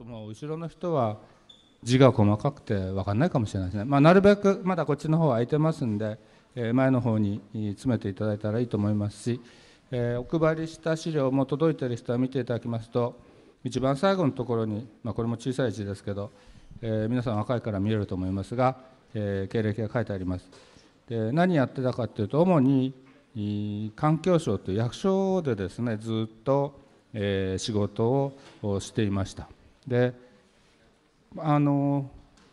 とも後ろの人は字が細かくて分かんないかもしれないですね、まあ、なるべくまだこっちの方は空いてますんで、えー、前の方に詰めていただいたらいいと思いますし、えー、お配りした資料も届いてる人は見ていただきますと一番最後のところに、まあ、これも小さい字ですけど、えー、皆さん若いから見えると思いますが、え経歴が書いてありますで何やってたかっていうと主に環境省という役所でですねずっと、え仕事をしていました。であの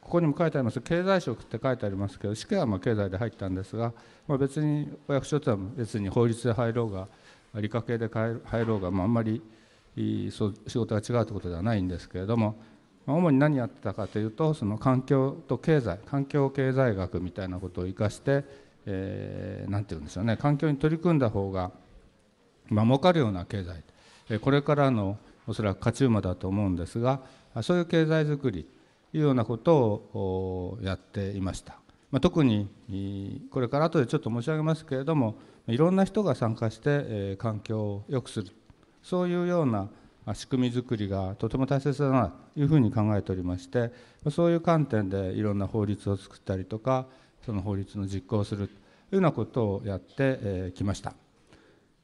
ここにも書いてあります経済職って書いてありますけど試験はま経済で入ったんですが、まあ、別にお役所とは別に法律で入ろうが理科系で入ろうが、まあ、あんまりそう仕事が違うということではないんですけれども、まあ、主に何やってたかというとその環境と経済環境経済学みたいなことを生かして何、えー、て言うんでしょうね環境に取り組んだ方が、まあ儲かるような経済、えこれからのおそらく勝ち馬だと思うんですがそういう経済づくりというようなことをやっていました。まあ、特にこれから後でちょっと申し上げますけれどもいろんな人が参加して環境を良くするそういうような仕組みづくりがとても大切だなというふうに考えておりましてそういう観点でいろんな法律を作ったりとかその法律の実行をするというようなことをやってきました。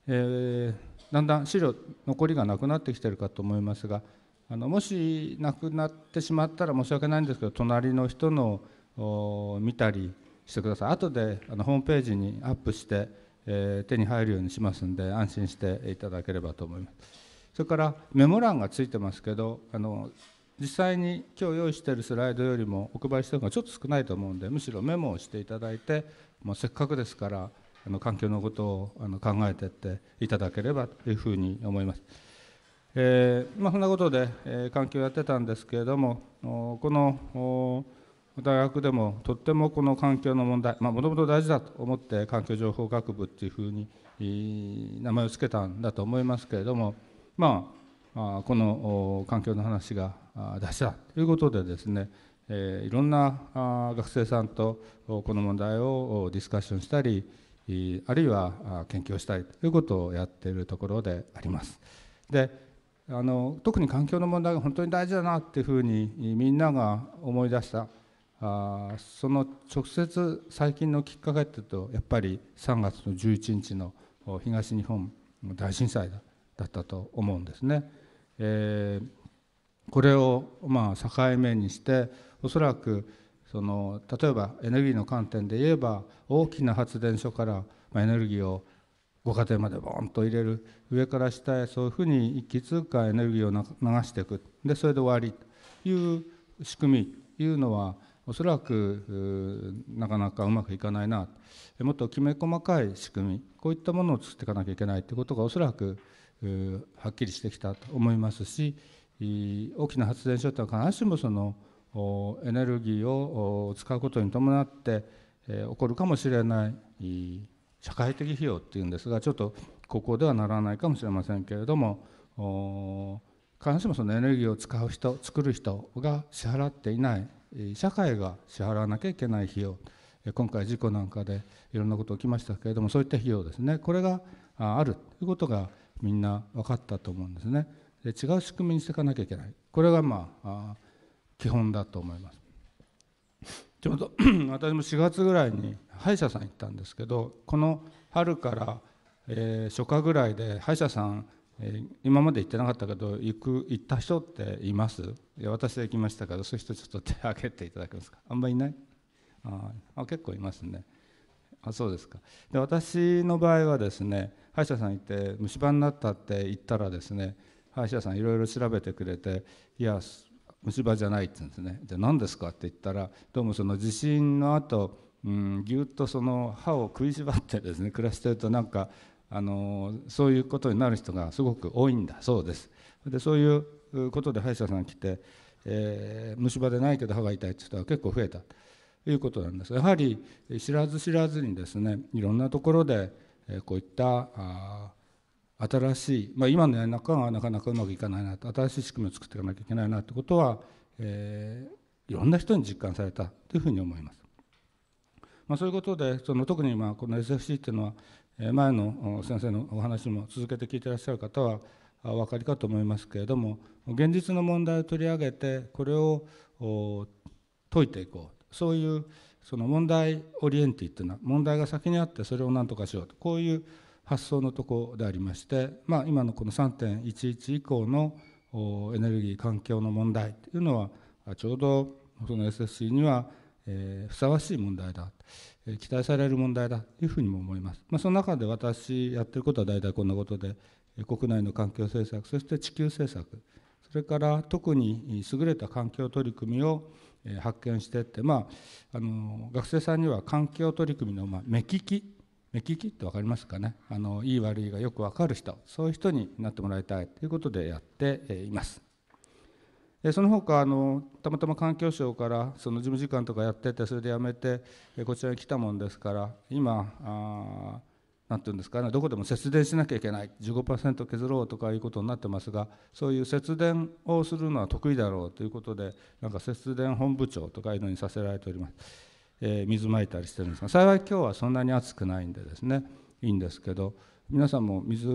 えーだんだん資料残りがなくなってきてるかと思いますがあのもしなくなってしまったら申し訳ないんですけど隣の人のを見たりしてください後であのホームページにアップして、えー、手に入るようにしますんで安心していただければと思いますそれからメモ欄がついてますけどあの実際に今日用意しているスライドよりもお配りしてるのがちょっと少ないと思うんでむしろメモをしていただいて、もうせっかくですからあの環境のことをあの考えていっていただければというふうに思います。えーまあ、そんなことで、えー、環境をやってたんですけれどもこの大学でもとってもこの環境の問題もともと大事だと思って環境情報学部っていうふうに、名前を付けたんだと思いますけれどもまあこの環境の話が大事だということでですねえー、いろんなあ学生さんとこの問題をディスカッションしたりあるいは研究をしたいということをやっているところであります。であの特に環境の問題が本当に大事だなっていうふうにみんなが思い出したあその直接最近のきっかけっていうとやっぱり3月の11日の東日本大震災だったと思うんですね。えー、これをまあ境目にしておそらくその例えばエネルギーの観点で言えば大きな発電所から、まエネルギーをご家庭までボーンと入れる上から下へそういうふうに一気通過エネルギーを流していくでそれで終わりという仕組みいうのはおそらくなかなかうまくいかないなもっときめ細かい仕組みこういったものを作っていかなきゃいけないということがおそらくはっきりしてきたと思いますし大きな発電所というのは必ずしもそのエネルギーを使うことに伴って起こるかもしれない社会的費用っていうんですがちょっとここではならないかもしれませんけれども必ずしもそのエネルギーを使う人作る人が支払っていない社会が支払わなきゃいけない費用今回事故なんかでいろんなこと起きましたけれどもそういった費用ですねこれがあるということがみんな分かったと思うんですね違う仕組みにしていかなきゃいけないこれがまあ基本だと思いますちょうど 私も4月ぐらいに歯医者さん行ったんですけどこの春から、えー、初夏ぐらいで歯医者さん、えー、今まで行ってなかったけど行く行った人っていますい私は行きましたけどそういう人ちょっと手を挙げていただけますかあんまりいないああ結構いますねあそうですかで私の場合はですね歯医者さん行って虫歯になったって言ったらですね歯医者さんいろいろ調べてくれていや虫歯じゃないって言うんですねじゃあ何ですかって言ったらどうもその地震の後うんぎゅっとその歯を食いしばってですね暮らしてるとなんかあのそういうことになる人がすごく多いんだそうですでそういうことで歯医者さん来て、えー、虫歯でないけど歯が痛いって人は結構増えたということなんですやはり知らず知らずにですねいろんなところでこういったあ新しい、まあ、今の世の中がなかなかうまくいかないなと新しい仕組みを作っていかなきゃいけないなということは、えー、いろんな人に実感されたというふうに思います。まあ、そういうことでその特にまあこの SFC っていうのは前の先生のお話も続けて聞いてらっしゃる方はお分かりかと思いますけれども現実の問題を取り上げてこれを解いていこうそういうその問題オリエンティっていうのは問題が先にあってそれを何とかしようとこういう発想のとこでありまして、まあ、今のこの3.11以降のエネルギー環境の問題というのはちょうどその SSC には、ふさわしい問題だ、期待される問題だというふうにも思います、まあ、その中で私やってることは大体こんなことで国内の環境政策そして地球政策それから特に優れた環境取り組みを発見していって、まあ、あの学生さんには環境取り組みの目利き目利きって分かりますかねあのいい悪いがよく分かる人そういう人になってもらいたいということでやっていますその他あのたまたま環境省からその事務次官とかやっててそれで辞めてこちらに来たもんですから今何て言うんですかねどこでも節電しなきゃいけない15%削ろうとかいうことになってますがそういう節電をするのは得意だろうということでなんか節電本部長とかいうのにさせられております。えー、水まいたりしてるんですが幸い今日はそんなに暑くないんでですねいいんですけど皆さんも水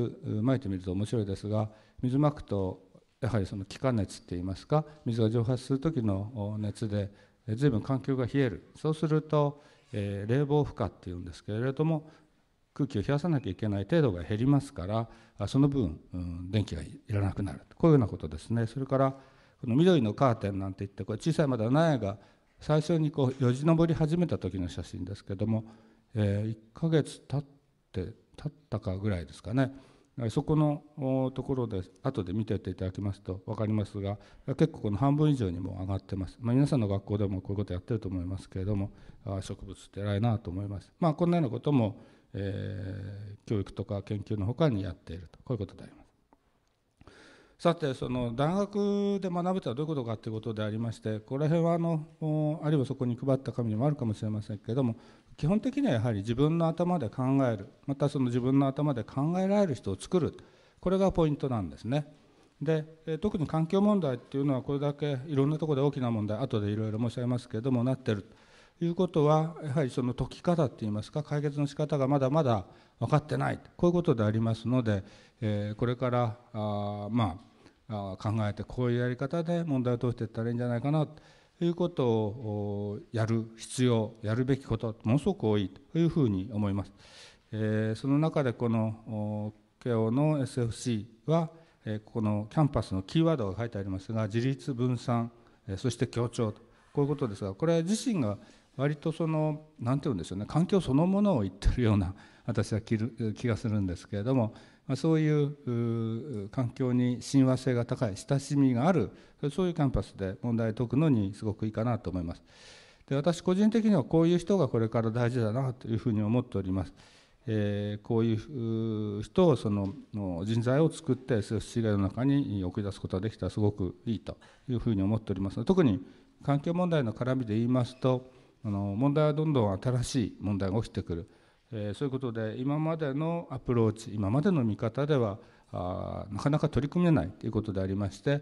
まいてみると面白いですが水まくとやはりその気化熱っていいますか水が蒸発する時の熱で随分環境が冷えるそうすると、えー、冷房負荷っていうんですけれども空気を冷やさなきゃいけない程度が減りますからその分、うん、電気がいらなくなるこういうようなことですねそれからこの緑のカーテンなんていってこれ小さいまだ苗が最初にこうよじ登り始めた時の写真ですけども、えー、1ヶ月経って経ったかぐらいですかねそこのところで後で見てていただきますと分かりますが結構この半分以上にも上がってます、まあ、皆さんの学校でもこういうことやってると思いますけれどもあ植物って偉いなと思います、まあ、こんなようなことも、えー、教育とか研究のほかにやっているとこういうことであります。さてその大学で学ぶとはどういうことかということでありましてここら辺はあのあるいはそこに配った紙にもあるかもしれませんけれども基本的にはやはり自分の頭で考えるまたその自分の頭で考えられる人を作るこれがポイントなんですね。で特に環境問題っていうのはこれだけいろんなところで大きな問題後でいろいろ申し上げますけれどもなってるということはやはりその解き方っていいますか解決の仕方がまだまだ分かってないこういうことでありますので、えー、これからあまあ考えてこういうやり方で問題を通していったらいいんじゃないかなということをやる必要やるべきことはものすごく多いというふうに思います。えその中でこの慶応の SFC は、えこのキャンパスのキーワードが書いてありますが自立分散、えそして協調とこういうことですがこれ自身が割とその何て言うんでしょうね環境そのものを言ってるような私は気がするんですけれどもまそういう環境に親和性が高い親しみがあるそういうキャンパスで問題を解くのにすごくいいかなと思いますで私個人的にはこういう人がこれから大事だなというふうに思っております、えー、こういう人をその人材を作って s f 源の中に送り出すことができたらすごくいいというふうに思っております特に環境問題の絡みで言いますとあの問題はどんどん新しい問題が起きてくるえー、そういうことで今までのアプローチ今までの見方ではあなかなか取り組めないということでありまして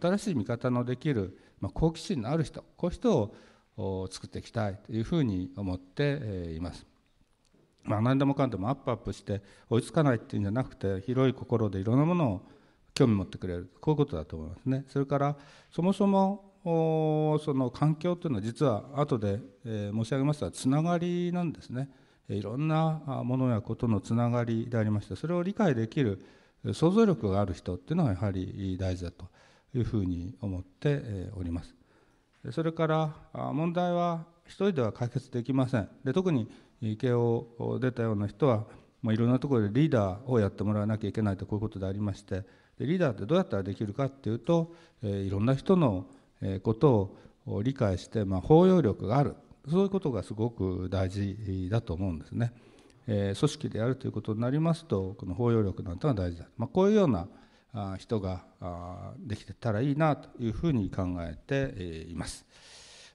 新しい見方のできる、まあ、好奇心のある人こういう人を作っていきたいというふうに思っています。まあ、何でもかんでもアップアップして追いつかないっていうんじゃなくて広い心でいろんなものを興味持ってくれるこういうことだと思いますね。それからそもそもその環境というのは実は後で、え申し上げますがつながりなんですね。いろんなものやことのつながりでありましてそれを理解できる想像力がある人っていうのはやはり大事だというふうに思っております。それから問題は一人では解決できません。で特に慶応を出たような人は、まいろんなところでリーダーをやってもらわなきゃいけないとこういうことでありましてでリーダーってどうやったらできるかっていうと、えいろんな人のことを理解して、まあ、包容力があるそういうことがすごく大事だと思うんですね。えー、組織でやるということになりますとこの包容力なんてのは大事だ、まあ、こういうようなあ人があできてたらいいなというふうに考えて、えー、います。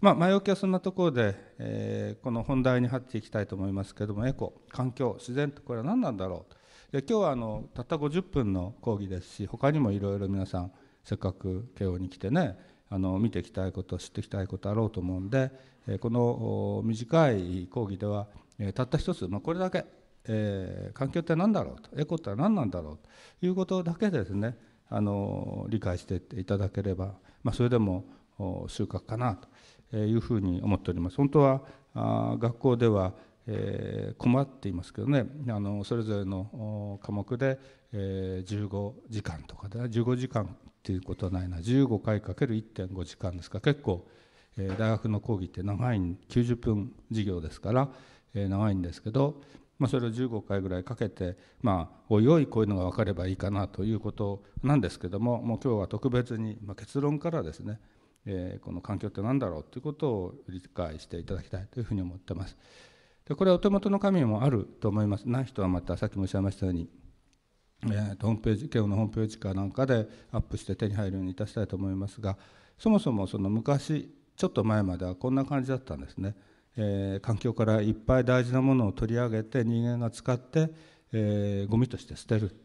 まあ、前置きはそんなところで、えー、この本題に入っていきたいと思いますけどもエコ環境自然ってこれは何なんだろうで今日はあのたった50分の講義ですし他にもいろいろ皆さんせっかく慶応に来てねあの見ていきたいこと知っていきたいことあろうと思うんでこの短い講義ではたった一つ、まあ、これだけ、えー、環境って何だろうとエコって何なんだろうということだけですねあの理解してていただければ、まあ、それでも収穫かなというふうに思っております。本当はあ学校ではえー、困っていますけどねあのそれぞれの科目で、えー、15時間とかで15時間っていうことはないな15回かける1.5時間ですか結構、えー、大学の講義って長い90分授業ですから、えー、長いんですけど、まあ、それを15回ぐらいかけてまあおいおいこういうのが分かればいいかなということなんですけどももう今日は特別に、まあ、結論からですねえー、この環境って何だろうということを理解していただきたいというふうに思ってます。でこれはお手元の紙もあると思います。ない人はまたさっき申し上げましたようにえー、とホームページ慶応のホームページかなんかでアップして手に入るようにいたしたいと思いますがそもそもその昔ちょっと前まではこんな感じだったんですね、えー、環境からいっぱい大事なものを取り上げて人間が使って、えー、ゴミとして捨てる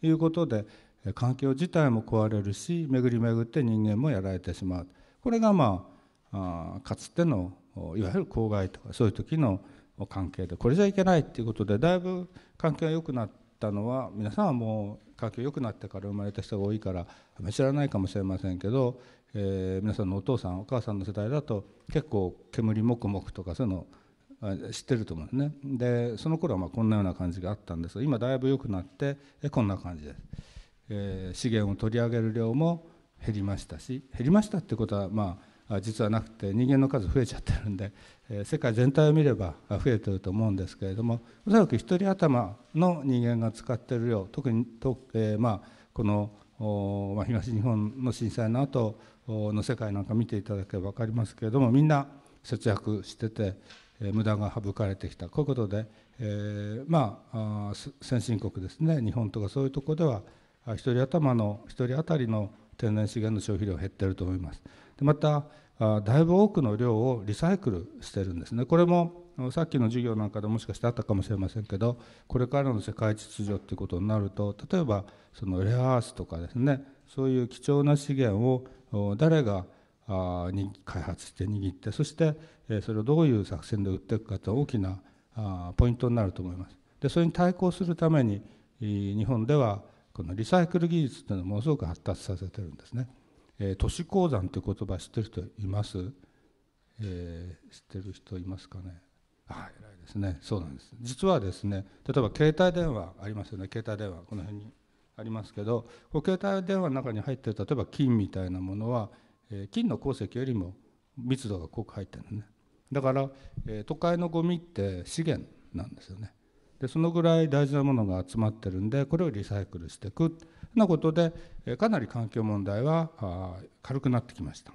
ということで環境自体も壊れるし巡り巡って人間もやられてしまうこれがまああかつてのいわゆる公害とかそういう時の関係でこれじゃいけないっていうことでだいぶ環境が良くなってたのは皆さんはもう環境良くなってから生まれた人が多いからあまり知らないかもしれませんけど、えー、皆さんのお父さんお母さんの世代だと結構煙もくもくとかそういうの知ってると思うんですねでその頃はまこんなような感じがあったんですが今だいぶ良くなってこんな感じです、えー、資源を取り上げる量も減りましたし減りましたってことはまあ実はなくて人間の数増えちゃってるんで、え世界全体を見れば増えてると思うんですけれどもおそらく一人頭の人間が使ってる量特にと、えー、まあ、このまあ、東日本の震災の後の世界なんか見ていただければ分かりますけれどもみんな節約してて、え無駄が省かれてきたこういうことで、えー、まあ先進国ですね日本とかそういうとこでは一人頭の一人当たりの天然資源の消費量減ってると思います。でまただいぶ多くの量をリサイクルしてるんですね。これもさっきの授業なんかでもしかしてあったかもしれませんけどこれからの世界秩序ということになると例えばそのレアアースとかですねそういう貴重な資源を誰がに開発して握ってそしてそれをどういう作戦で売っていくかと大きなポイントになると思います。でそれに対抗するために日本ではこのリサイクル技術っていうのはものすごく発達させてるんですね。えー、都市鉱山っていう言葉知ってる人います、えー、知ってる人いますかねはい、偉いですねそうなんです実はですね例えば携帯電話ありますよね携帯電話この辺にありますけどこ携帯電話の中に入ってる例えば金みたいなものは、えー、金の鉱石よりも密度が濃く入ってるのねだから、えー、都会のゴミって資源なんですよねでそのぐらい大事なものが集まってるんでこれをリサイクルしていくなことでかなり環境問題は軽くなってきました。